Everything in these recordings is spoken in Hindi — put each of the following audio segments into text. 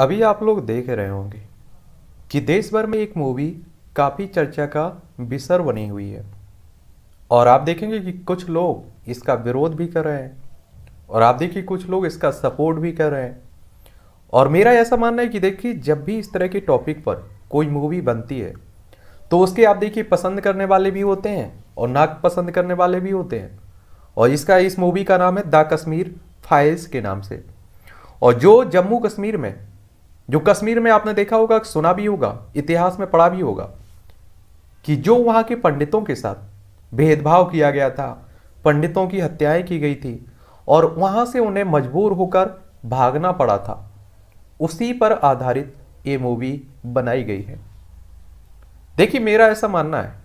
अभी आप लोग देख रहे होंगे कि देश भर में एक मूवी काफ़ी चर्चा का विसर बनी हुई है और आप देखेंगे कि कुछ लोग इसका विरोध भी कर रहे हैं और आप देखिए कुछ लोग इसका सपोर्ट भी कर रहे हैं और मेरा ऐसा मानना है कि देखिए जब भी इस तरह के टॉपिक पर कोई मूवी बनती है तो उसके आप देखिए पसंद करने वाले भी होते हैं और ना पसंद करने वाले भी होते हैं और इसका इस मूवी का नाम है द कश्मीर फाइल्स के नाम से और जो जम्मू कश्मीर में जो कश्मीर में आपने देखा होगा सुना भी होगा इतिहास में पढ़ा भी होगा कि जो वहां के पंडितों के साथ भेदभाव किया गया था पंडितों की हत्याएं की गई थी और वहां से उन्हें मजबूर होकर भागना पड़ा था उसी पर आधारित ये मूवी बनाई गई है देखिए मेरा ऐसा मानना है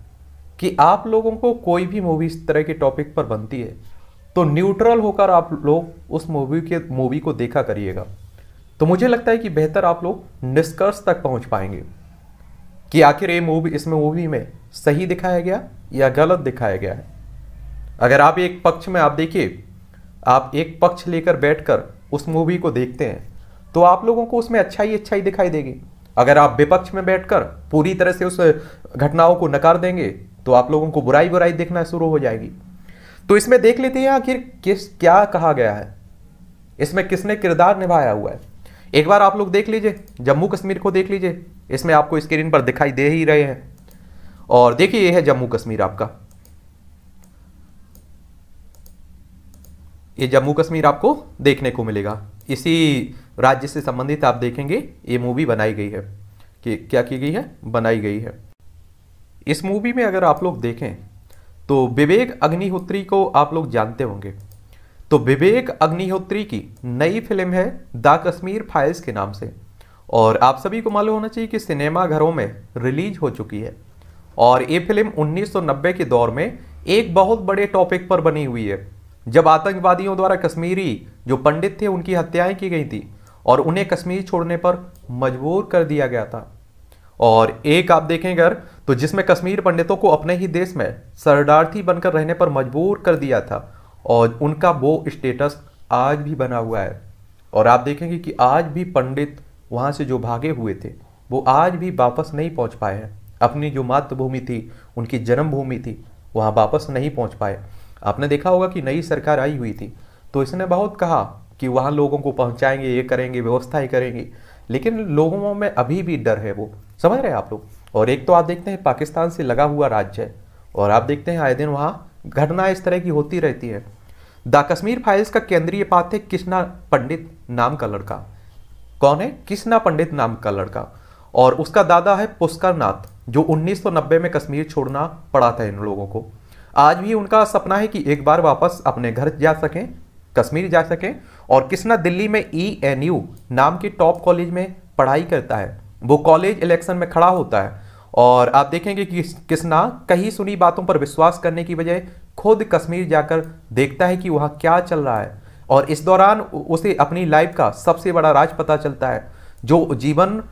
कि आप लोगों को कोई भी मूवी इस तरह के टॉपिक पर बनती है तो न्यूट्रल होकर आप लोग उस मूवी के मूवी को देखा करिएगा तो मुझे लगता है कि बेहतर आप लोग निष्कर्ष तक पहुंच पाएंगे कि आखिर ये मूवी इसमें मूवी में सही दिखाया गया या गलत दिखाया गया है अगर आप एक पक्ष में आप देखिए आप एक पक्ष लेकर बैठकर उस मूवी को देखते हैं तो आप लोगों को उसमें अच्छाई अच्छाई दिखाई देगी अगर आप विपक्ष में बैठकर पूरी तरह से उस घटनाओं को नकार देंगे तो आप लोगों को बुराई बुराई देखना शुरू हो जाएगी तो इसमें देख लेते हैं आखिर किस क्या कहा गया है इसमें किसने किरदार निभाया हुआ है एक बार आप लोग देख लीजिए जम्मू कश्मीर को देख लीजिए इसमें आपको स्क्रीन पर दिखाई दे ही रहे हैं और देखिए ये है जम्मू कश्मीर आपका ये जम्मू कश्मीर आपको देखने को मिलेगा इसी राज्य से संबंधित आप देखेंगे ये मूवी बनाई गई है कि क्या की गई है बनाई गई है इस मूवी में अगर आप लोग देखें तो विवेक अग्निहोत्री को आप लोग जानते होंगे तो विवेक अग्निहोत्री की नई फिल्म है द कश्मीर फाइल्स के नाम से और आप सभी को मालूम होना चाहिए कि सिनेमा घरों में रिलीज हो चुकी है और ये फिल्म 1990 के दौर में एक बहुत बड़े टॉपिक पर बनी हुई है जब आतंकवादियों द्वारा कश्मीरी जो पंडित थे उनकी हत्याएं की गई थी और उन्हें कश्मीर छोड़ने पर मजबूर कर दिया गया था और एक आप देखें अगर तो जिसमें कश्मीर पंडितों को अपने ही देश में शरणार्थी बनकर रहने पर मजबूर कर दिया था और उनका वो स्टेटस आज भी बना हुआ है और आप देखेंगे कि आज भी पंडित वहाँ से जो भागे हुए थे वो आज भी वापस नहीं पहुँच पाए हैं अपनी जो मातृभूमि थी उनकी जन्मभूमि थी वहाँ वापस नहीं पहुँच पाए आपने देखा होगा कि नई सरकार आई हुई थी तो इसने बहुत कहा कि वहाँ लोगों को पहुँचाएंगे ये करेंगे व्यवस्थाएँ करेंगे लेकिन लोगों में अभी भी डर है वो समझ रहे हैं आप लोग और एक तो आप देखते हैं पाकिस्तान से लगा हुआ राज्य है और आप देखते हैं आए दिन वहाँ घटना इस तरह की होती रहती है द कश्मीर फाइल्स का केंद्रीय पात्र है कृष्णा पंडित नाम का लड़का कौन है कृष्णा पंडित नाम का लड़का और उसका दादा है पुष्कर नाथ जो 1990 में कश्मीर छोड़ना पड़ा था इन लोगों को आज भी उनका सपना है कि एक बार वापस अपने घर जा सकें कश्मीर जा सकें और कृष्णा दिल्ली में ई एन यू नाम के टॉप कॉलेज में पढ़ाई करता है वो कॉलेज इलेक्शन में खड़ा होता है और आप देखेंगे कि किसना कहीं सुनी बातों पर विश्वास करने की बजाय खुद कश्मीर जाकर देखता है कि वहाँ क्या चल रहा है और इस दौरान उसे अपनी लाइफ का सबसे बड़ा राज पता चलता है जो जीवन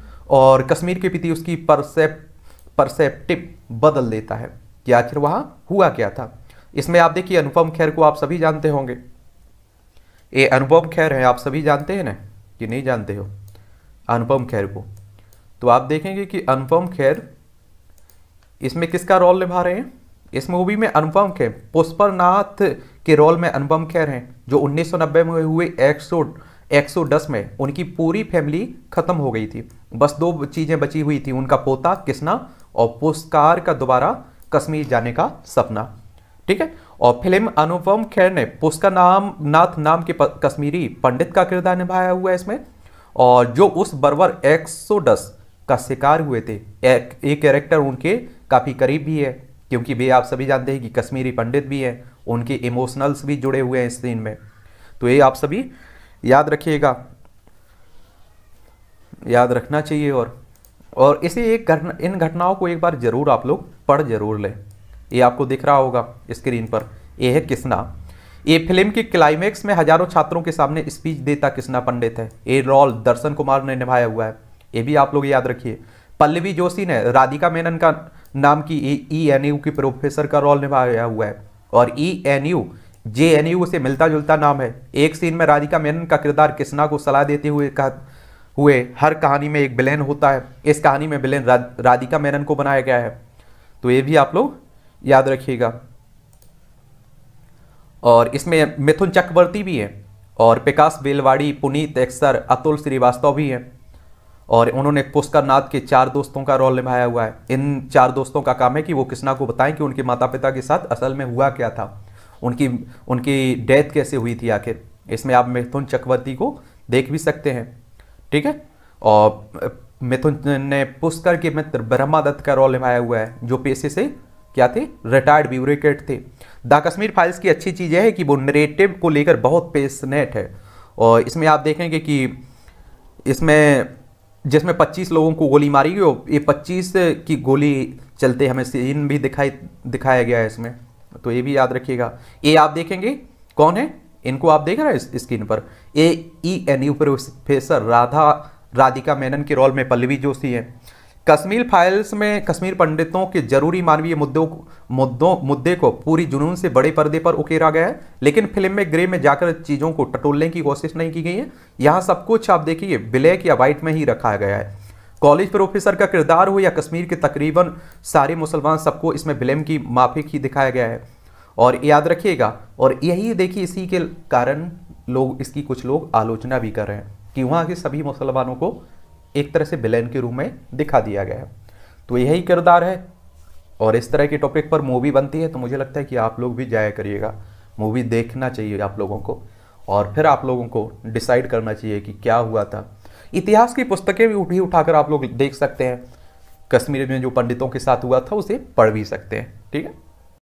और कश्मीर के प्रति उसकी परसेप परसेप्टिव बदल देता है कि आखिर वहाँ हुआ क्या था इसमें आप देखिए अनुपम खैर को आप सभी जानते होंगे ये अनुपम खैर हैं आप सभी जानते हैं ना कि नहीं जानते हो अनुपम खैर को तो आप देखेंगे कि अनुपम खैर इसमें किसका रोल निभा रहे हैं इस मूवी में अनुपम खेर पुष्पनाथ के रोल में अनुपम खेर हैं जो 1990 में हुए एक्सो 110 में उनकी पूरी फैमिली खत्म हो गई थी बस दो चीज़ें बची हुई थी उनका पोता किसना और पुरस्कार का दोबारा कश्मीर जाने का सपना ठीक है और फिल्म अनुपम खेर ने पुष्कर नाम नाथ नाम के कश्मीरी पंडित का किरदार निभाया हुआ है इसमें और जो उस बर्बर एक्सोडस का शिकार हुए थे एक कैरेक्टर उनके काफ़ी करीब भी है क्योंकि वे आप सभी जानते हैं कि कश्मीरी पंडित भी हैं उनके इमोशनल्स भी जुड़े हुए हैं इस दिन में तो ये आप सभी याद रखिएगा याद रखना चाहिए और और इसे एक घटना इन घटनाओं को एक बार ज़रूर आप लोग पढ़ जरूर लें ये आपको दिख रहा होगा स्क्रीन पर यह है किसना ये फिल्म के क्लाइमैक्स में हजारों छात्रों के सामने स्पीच देता किसना पंडित है ये रोल दर्शन कुमार ने निभाया हुआ है ये भी आप लोग याद रखिए पल्लवी जोशी ने राधिका मेनन का नाम की ई एन यू की प्रोफेसर का रोल निभाया हुआ है और E N U J N U से मिलता जुलता नाम है एक सीन में राधिका मेनन का किरदार कृष्णा को सलाह देते हुए कहा हुए हर कहानी में एक विलेन होता है इस कहानी में विलेन राधिका मेनन को बनाया गया है तो ये भी आप लोग याद रखिएगा और इसमें मिथुन चक्रवर्ती भी हैं और विकास बेलवाड़ी पुनीत एक्सर अतुल श्रीवास्तव भी हैं और उन्होंने पुष्कर नाथ के चार दोस्तों का रोल निभाया हुआ है इन चार दोस्तों का काम है कि वो कृष्णा को बताएं कि उनके माता पिता के साथ असल में हुआ क्या था उनकी उनकी डेथ कैसे हुई थी आखिर इसमें आप मिथुन चक्रवर्ती को देख भी सकते हैं ठीक है और मिथुन ने पुष्कर के मित्र ब्रह्मादत्त का रोल निभाया हुआ है जो पेशे से क्या थे रिटायर्ड ब्यूरोट थे द कश्मीर फाइल्स की अच्छी चीज़ यह है कि वो नरेटिव को लेकर बहुत पेशनेट है और इसमें आप देखेंगे कि इसमें जिसमें 25 लोगों को गोली मारी गई ये 25 की गोली चलते हमें सीन भी दिखाई दिखाया गया है इसमें तो ये भी याद रखिएगा ये आप देखेंगे कौन है इनको आप देख रहे हैं इस स्क्रीन पर A E N U professor Radha Radhika Menon के रोल में पल्लवी जोशी हैं कश्मीर फाइल्स में कश्मीर पंडितों के जरूरी मानवीय मुद्दों मुद्दों मुद्दे को पूरी जुनून से बड़े पर्दे पर उकेरा गया है लेकिन फिल्म में ग्रे में जाकर चीज़ों को टटोलने की कोशिश नहीं की गई है यहाँ सब कुछ आप देखिए ब्लैक या वाइट में ही रखा गया है कॉलेज प्रोफेसर का किरदार हो या कश्मीर के तकरीबन सारे मुसलमान सबको इसमें ब्लेम की माफिक ही दिखाया गया है और याद रखिएगा और यही देखिए इसी के कारण लोग इसकी कुछ लोग आलोचना भी कर रहे हैं कि वहाँ के सभी मुसलमानों को एक तरह से विलेन के रूप में दिखा दिया गया है तो यही किरदार है और इस तरह के टॉपिक पर मूवी बनती है तो मुझे लगता है कि आप लोग भी जाया करिएगा मूवी देखना चाहिए आप लोगों को और फिर आप लोगों को डिसाइड करना चाहिए कि क्या हुआ था इतिहास की पुस्तकें भी उठी उठाकर आप लोग देख सकते हैं कश्मीर में जो पंडितों के साथ हुआ था उसे पढ़ भी सकते हैं ठीक है